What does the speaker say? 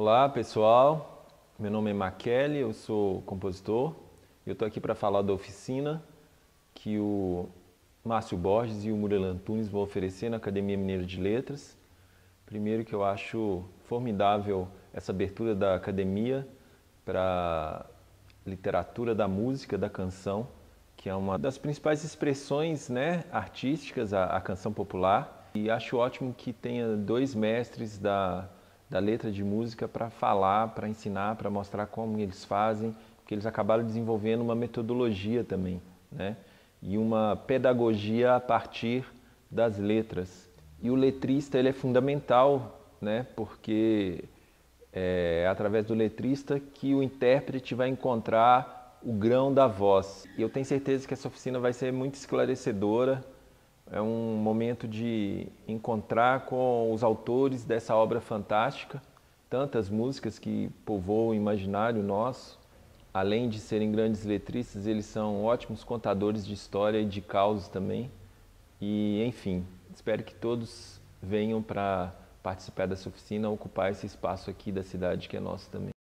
Olá pessoal, meu nome é Maquele, eu sou compositor e eu estou aqui para falar da oficina que o Márcio Borges e o Murilo Antunes vão oferecer na Academia Mineira de Letras. Primeiro que eu acho formidável essa abertura da academia para literatura da música, da canção, que é uma das principais expressões né, artísticas, a, a canção popular. E acho ótimo que tenha dois mestres da da letra de música para falar, para ensinar, para mostrar como eles fazem, porque eles acabaram desenvolvendo uma metodologia também, né? E uma pedagogia a partir das letras. E o letrista ele é fundamental, né? Porque é, é através do letrista que o intérprete vai encontrar o grão da voz. E eu tenho certeza que essa oficina vai ser muito esclarecedora é um momento de encontrar com os autores dessa obra fantástica, tantas músicas que povoam o imaginário nosso. Além de serem grandes letristas, eles são ótimos contadores de história e de causas também. E, enfim, espero que todos venham para participar dessa oficina, ocupar esse espaço aqui da cidade que é nosso também.